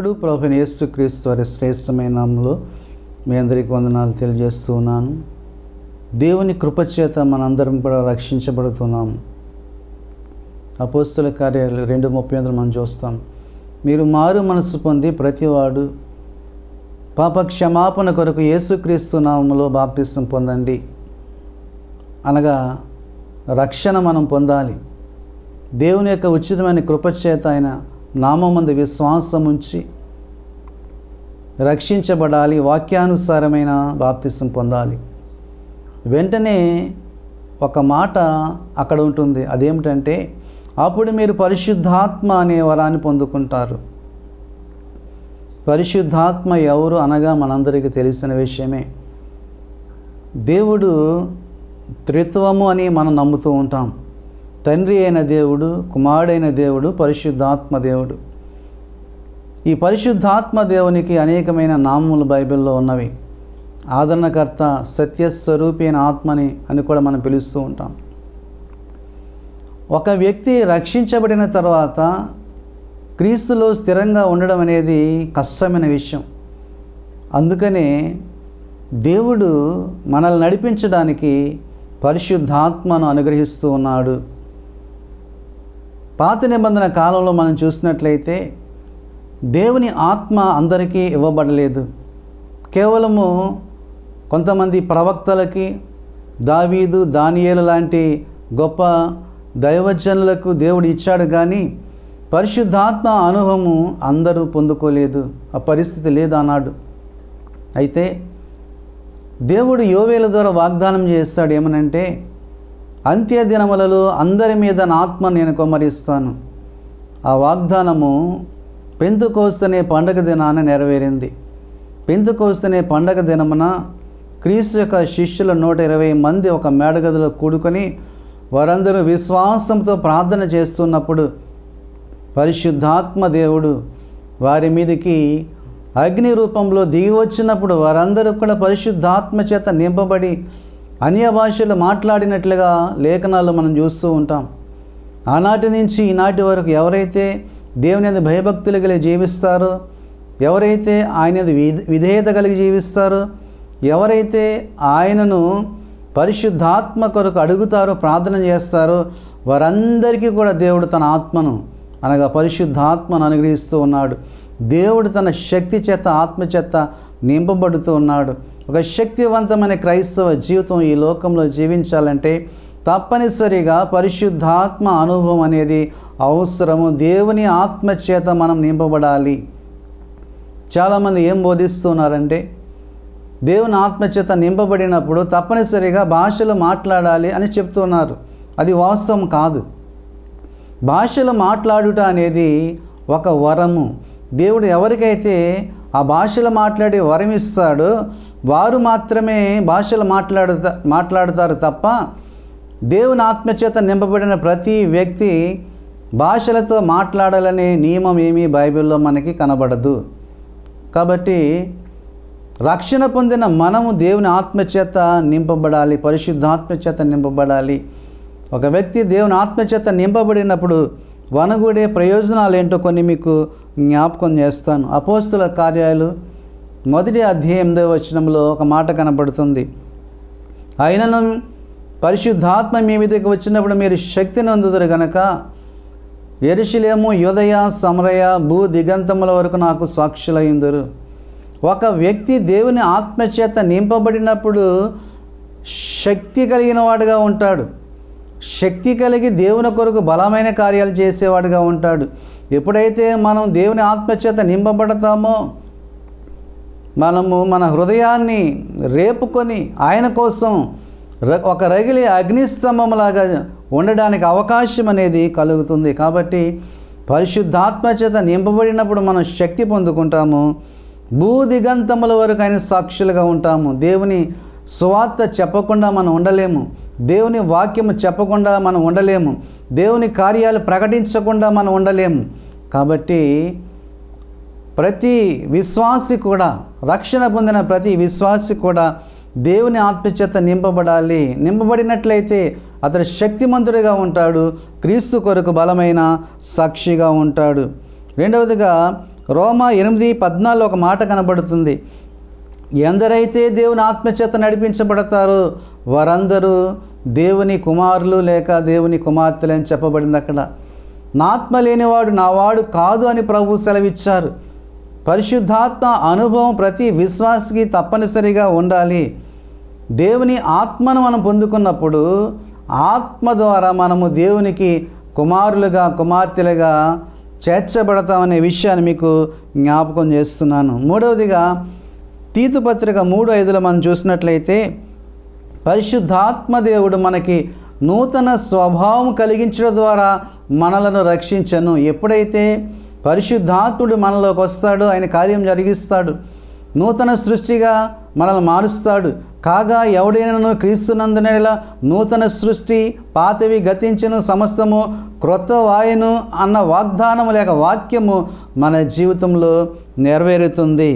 రక్షకుడు ప్రభు యేసుక్రీస్తు వారి శ్రేష్టమైన నామంలో మీ అందరికీ వందనాలు తెలియజేస్తూ ఉన్నాను దేవుని కృపచేత మనందరం కూడా రక్షించబడుతున్నాం అపోస్తుల కార్యాలు రెండు ముప్పై వందలు మనం చూస్తాం మీరు మారు మనసు పొంది ప్రతివాడు పాప క్షమాపణ కొరకు యేసుక్రీస్తు నామంలో బాప్తిసం పొందండి అనగా రక్షణ మనం పొందాలి దేవుని యొక్క ఉచితమైన కృపచేత ఆయన నామం విశ్వాసం ఉంచి రక్షించబడాలి వాక్యానుసారమైన బాప్తిసం పొందాలి వెంటనే ఒక మాట అక్కడ ఉంటుంది అదేమిటంటే అప్పుడు మీరు పరిశుద్ధాత్మ అనే వరాన్ని పొందుకుంటారు పరిశుద్ధాత్మ ఎవరు అనగా మనందరికీ తెలిసిన విషయమే దేవుడు త్రిత్వము అని మనం నమ్ముతూ ఉంటాం తండ్రి అయిన దేవుడు కుమారుడైన దేవుడు పరిశుద్ధాత్మ దేవుడు ఈ పరిశుద్ధాత్మ దేవునికి అనేకమైన నామములు బైబిల్లో ఉన్నవి ఆదరణకర్త సత్యస్వరూపి అయిన ఆత్మని అని కూడా మనం పిలుస్తూ ఉంటాం ఒక వ్యక్తి రక్షించబడిన తర్వాత క్రీస్తులో స్థిరంగా ఉండడం అనేది కష్టమైన విషయం అందుకనే దేవుడు మనల్ని నడిపించడానికి పరిశుద్ధాత్మను అనుగ్రహిస్తూ ఉన్నాడు పాత నిబంధన కాలంలో మనం చూసినట్లయితే దేవుని ఆత్మ అందరికీ ఇవ్వబడలేదు కేవలము కొంతమంది ప్రవక్తలకి దావీదు దానియేలు లాంటి గొప్ప దైవజనులకు దేవుడు ఇచ్చాడు కానీ పరిశుద్ధాత్మ అనుభవము అందరూ పొందుకోలేదు ఆ పరిస్థితి లేదన్నాడు అయితే దేవుడు యోవేల ద్వారా వాగ్దానం చేస్తాడు ఏమనంటే అంత్య దినములలో అందరి మీద నా ఆత్మ నేను కుమరిస్తాను ఆ వాగ్దానము పెంతు కోస్తనే పండగ దినాన నెరవేరింది పెంతు అనే పండగ దినమున క్రీస్తు యొక్క శిష్యుల నూట ఇరవై మంది ఒక మేడగదిలో కూడుకొని వారందరూ విశ్వాసంతో ప్రార్థన చేస్తున్నప్పుడు పరిశుద్ధాత్మ దేవుడు వారి మీదకి అగ్ని రూపంలో దిగి వచ్చినప్పుడు వారందరూ కూడా పరిశుద్ధాత్మ చేత నింపబడి అన్య భాషలు మాట్లాడినట్లుగా లేఖనాలు మనం చూస్తూ ఉంటాం ఆనాటి నుంచి ఈనాటి వరకు ఎవరైతే దేవుని అది భయభక్తులు కలిగి జీవిస్తారు ఎవరైతే ఆయన విధేయత కలిగి జీవిస్తారో ఎవరైతే ఆయనను పరిశుద్ధాత్మ కొరకు అడుగుతారో ప్రార్థన చేస్తారో వారందరికీ కూడా దేవుడు తన ఆత్మను అనగా పరిశుద్ధాత్మను అనుగ్రహిస్తూ ఉన్నాడు దేవుడు తన శక్తి చేత ఆత్మ చేత నింపబడుతూ ఉన్నాడు ఒక శక్తివంతమైన క్రైస్తవ జీవితం ఈ లోకంలో జీవించాలంటే తప్పనిసరిగా పరిశుద్ధాత్మ అనుభవం అనేది అవసరము దేవుని ఆత్మచేత మనం నింపబడాలి చాలామంది ఏం బోధిస్తున్నారంటే దేవుని ఆత్మచేత నింపబడినప్పుడు తప్పనిసరిగా భాషలు మాట్లాడాలి అని చెప్తున్నారు అది వాస్తవం కాదు భాషలు మాట్లాడుట అనేది ఒక వరము దేవుడు ఎవరికైతే ఆ భాషలు మాట్లాడి వరం ఇస్తాడో వారు మాత్రమే భాషలు మాట్లాడుతా మాట్లాడతారు తప్ప దేవుని ఆత్మచేత నింపబడిన ప్రతి వ్యక్తి భాషలతో మాట్లాడాలనే నియమం ఏమీ బైబిల్లో మనకి కనబడదు కాబట్టి రక్షణ పొందిన మనము దేవుని ఆత్మచేత నింపబడాలి పరిశుద్ధాత్మచేత నింపబడాలి ఒక వ్యక్తి దేవుని ఆత్మచేత నింపబడినప్పుడు వనగూడే ప్రయోజనాలు ఏంటో కొన్ని మీకు జ్ఞాపకం చేస్తాను అపోస్తుల కార్యాలు మొదటి అధ్యాయం వచ్చినంలో వచనంలో ఒక మాట కనబడుతుంది అయినను పరిశుద్ధాత్మ మీ మీదకి వచ్చినప్పుడు మీరు శక్తిని అందుతారు గనక ఎరుశలేము యోదయ సమరయ భూ దిగంతముల వరకు నాకు సాక్షులయ్యుందరు ఒక వ్యక్తి దేవుని ఆత్మచేత నింపబడినప్పుడు శక్తి కలిగిన వాడుగా ఉంటాడు శక్తి కలిగి దేవుని కొరకు బలమైన కార్యాలు చేసేవాడుగా ఉంటాడు ఎప్పుడైతే మనం దేవుని ఆత్మచేత నింపబడతామో మనము మన హృదయాన్ని రేపుకొని ఆయన కోసం ఒక రగిలి లాగా ఉండడానికి అవకాశం అనేది కలుగుతుంది కాబట్టి పరిశుద్ధాత్మ చేత నింపబడినప్పుడు మనం శక్తి పొందుకుంటాము భూ దిగంతముల వరకు ఆయన సాక్షులుగా ఉంటాము దేవుని స్వార్థ చెప్పకుండా మనం ఉండలేము దేవుని వాక్యము చెప్పకుండా మనం ఉండలేము దేవుని కార్యాలు ప్రకటించకుండా మనం ఉండలేము కాబట్టి ప్రతి విశ్వాసి కూడా రక్షణ పొందిన ప్రతి విశ్వాసి కూడా దేవుని ఆత్మచేత నింపబడాలి నింపబడినట్లయితే అతడు శక్తిమంతుడిగా ఉంటాడు క్రీస్తు కొరకు బలమైన సాక్షిగా ఉంటాడు రెండవదిగా రోమా ఎనిమిది పద్నాలుగు ఒక మాట కనబడుతుంది ఎందరైతే దేవుని ఆత్మచేత నడిపించబడతారో వారందరూ దేవుని కుమారులు లేక దేవుని కుమార్తెలు అని చెప్పబడింది అక్కడ నాత్మ లేనివాడు నావాడు కాదు అని ప్రభు సెలవిచ్చారు పరిశుద్ధాత్మ అనుభవం ప్రతి విశ్వాసకి తప్పనిసరిగా ఉండాలి దేవుని ఆత్మను మనం పొందుకున్నప్పుడు ఆత్మ ద్వారా మనము దేవునికి కుమారులుగా కుమార్తెలుగా చేర్చబడతామనే విషయాన్ని మీకు జ్ఞాపకం చేస్తున్నాను మూడవదిగా తీతుపత్రిక మూడు ఐదులో మనం చూసినట్లయితే పరిశుద్ధాత్మ దేవుడు మనకి నూతన స్వభావం కలిగించడం ద్వారా మనలను రక్షించను ఎప్పుడైతే పరిశుద్ధాత్ముడు మనలోకి వస్తాడు ఆయన కార్యం జరిగిస్తాడు నూతన సృష్టిగా మనల్ని మారుస్తాడు కాగా ఎవడైనాను క్రీస్తునందునేలా నూతన సృష్టి పాతవి గతించను సమస్తము క్రొత్త వాయును అన్న వాగ్దానము లేక వాక్యము మన జీవితంలో నెరవేరుతుంది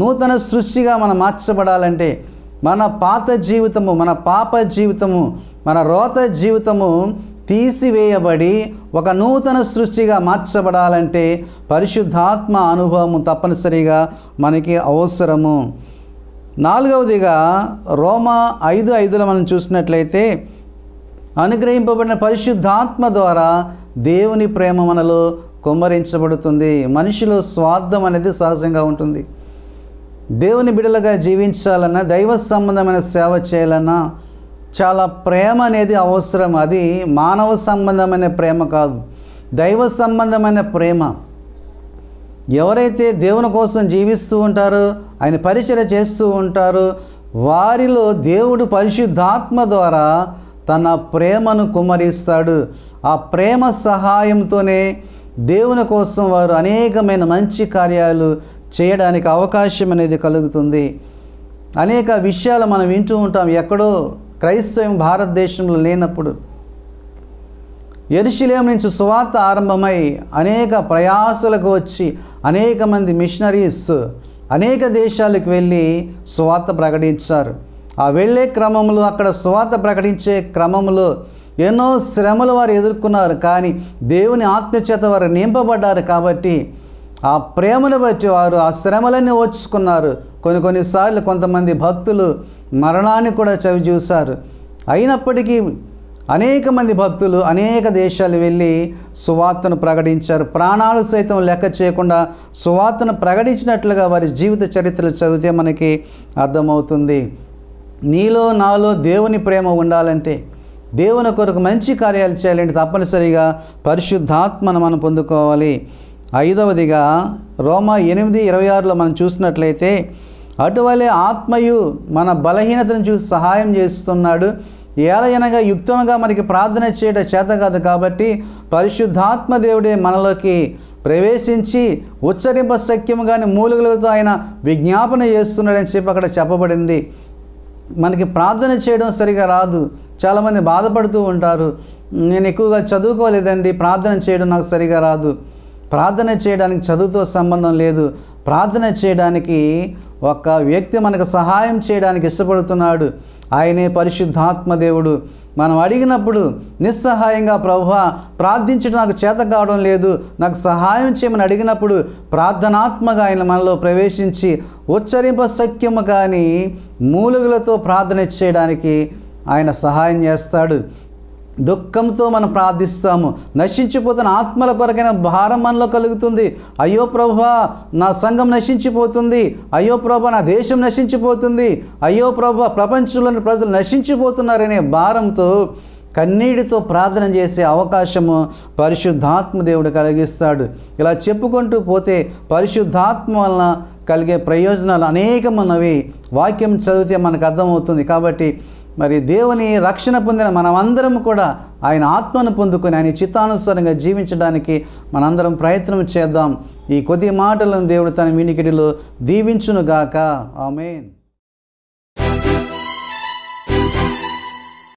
నూతన సృష్టిగా మనం మార్చబడాలంటే మన పాత జీవితము మన పాప జీవితము మన రోత జీవితము తీసివేయబడి ఒక నూతన సృష్టిగా మార్చబడాలంటే పరిశుద్ధాత్మ అనుభవము తప్పనిసరిగా మనకి అవసరము నాలుగవదిగా రోమా ఐదు ఐదులో మనం చూసినట్లయితే అనుగ్రహింపబడిన పరిశుద్ధాత్మ ద్వారా దేవుని ప్రేమ మనలో కుమ్మరించబడుతుంది మనిషిలో స్వార్థం అనేది సహజంగా ఉంటుంది దేవుని బిడలుగా జీవించాలన్నా దైవ సంబంధమైన సేవ చేయాలన్నా చాలా ప్రేమ అనేది అవసరం అది మానవ సంబంధమైన ప్రేమ కాదు దైవ సంబంధమైన ప్రేమ ఎవరైతే దేవుని కోసం జీవిస్తూ ఉంటారో ఆయన పరిచయ చేస్తూ ఉంటారో వారిలో దేవుడు పరిశుద్ధాత్మ ద్వారా తన ప్రేమను కుమరిస్తాడు ఆ ప్రేమ సహాయంతోనే దేవుని కోసం వారు అనేకమైన మంచి కార్యాలు చేయడానికి అవకాశం అనేది కలుగుతుంది అనేక విషయాలు మనం వింటూ ఉంటాం ఎక్కడో క్రైస్తవం భారతదేశంలో లేనప్పుడు ఎరుశిలేం నుంచి సువార్త ఆరంభమై అనేక ప్రయాసలకు వచ్చి అనేక మంది మిషనరీస్ అనేక దేశాలకు వెళ్ళి సువార్త ప్రకటించారు ఆ వెళ్ళే క్రమంలో అక్కడ సువార్త ప్రకటించే క్రమంలో ఎన్నో శ్రమలు వారు ఎదుర్కొన్నారు కానీ దేవుని ఆత్మీయత వారు నింపబడ్డారు కాబట్టి ఆ ప్రేమను బట్టి వారు ఆ శ్రమలన్నీ ఓచుకున్నారు కొన్ని కొన్నిసార్లు కొంతమంది భక్తులు మరణాన్ని కూడా చవి చూశారు అయినప్పటికీ అనేక మంది భక్తులు అనేక దేశాలు వెళ్ళి సువార్తను ప్రకటించారు ప్రాణాలు సైతం లెక్క చేయకుండా సువార్తను ప్రకటించినట్లుగా వారి జీవిత చరిత్రలు చదివితే మనకి అర్థమవుతుంది నీలో నాలో దేవుని ప్రేమ ఉండాలంటే దేవుని కొరకు మంచి కార్యాలు చేయాలంటే తప్పనిసరిగా పరిశుద్ధాత్మను మనం పొందుకోవాలి ఐదవదిగా రోమా ఎనిమిది ఇరవై ఆరులో మనం చూసినట్లయితే అటువలే ఆత్మయు మన బలహీనతను చూసి సహాయం చేస్తున్నాడు ఏలయనగా యుక్తంగా మనకి ప్రార్థన చేయట చేత కాదు కాబట్టి పరిశుద్ధాత్మ దేవుడే మనలోకి ప్రవేశించి ఉచ్చరింప కానీ మూలుగులతో ఆయన విజ్ఞాపన చేస్తున్నాడని చెప్పి అక్కడ చెప్పబడింది మనకి ప్రార్థన చేయడం సరిగా రాదు చాలామంది బాధపడుతూ ఉంటారు నేను ఎక్కువగా చదువుకోలేదండి ప్రార్థన చేయడం నాకు సరిగా రాదు ప్రార్థన చేయడానికి చదువుతో సంబంధం లేదు ప్రార్థన చేయడానికి ఒక వ్యక్తి మనకు సహాయం చేయడానికి ఇష్టపడుతున్నాడు ఆయనే పరిశుద్ధాత్మ దేవుడు మనం అడిగినప్పుడు నిస్సహాయంగా ప్రభు ప్రార్థించడం నాకు చేత కావడం లేదు నాకు సహాయం చేయమని అడిగినప్పుడు ప్రార్థనాత్మగా ఆయన మనలో ప్రవేశించి ఉచ్చరింప సఖ్యము కానీ మూలుగులతో ప్రార్థన చేయడానికి ఆయన సహాయం చేస్తాడు దుఃఖంతో మనం ప్రార్థిస్తాము నశించిపోతున్న ఆత్మల కొరకైన భారం మనలో కలుగుతుంది అయ్యో ప్రభా నా సంఘం నశించిపోతుంది అయ్యో ప్రభా నా దేశం నశించిపోతుంది అయ్యో ప్రభా ప్రపంచంలోని ప్రజలు నశించిపోతున్నారనే భారంతో కన్నీటితో ప్రార్థన చేసే అవకాశము పరిశుద్ధాత్మ దేవుడు కలిగిస్తాడు ఇలా చెప్పుకుంటూ పోతే పరిశుద్ధాత్మ వలన కలిగే ప్రయోజనాలు అనేకమైనవి వాక్యం చదివితే మనకు అర్థమవుతుంది కాబట్టి మరి దేవుని రక్షణ పొందిన మనమందరం కూడా ఆయన ఆత్మను పొందుకొని ఆయన చిత్తానుసారంగా జీవించడానికి మనందరం ప్రయత్నం చేద్దాం ఈ కొద్ది మాటలను దేవుడు తన మినికిడిలో దీవించునుగాక ఆమెన్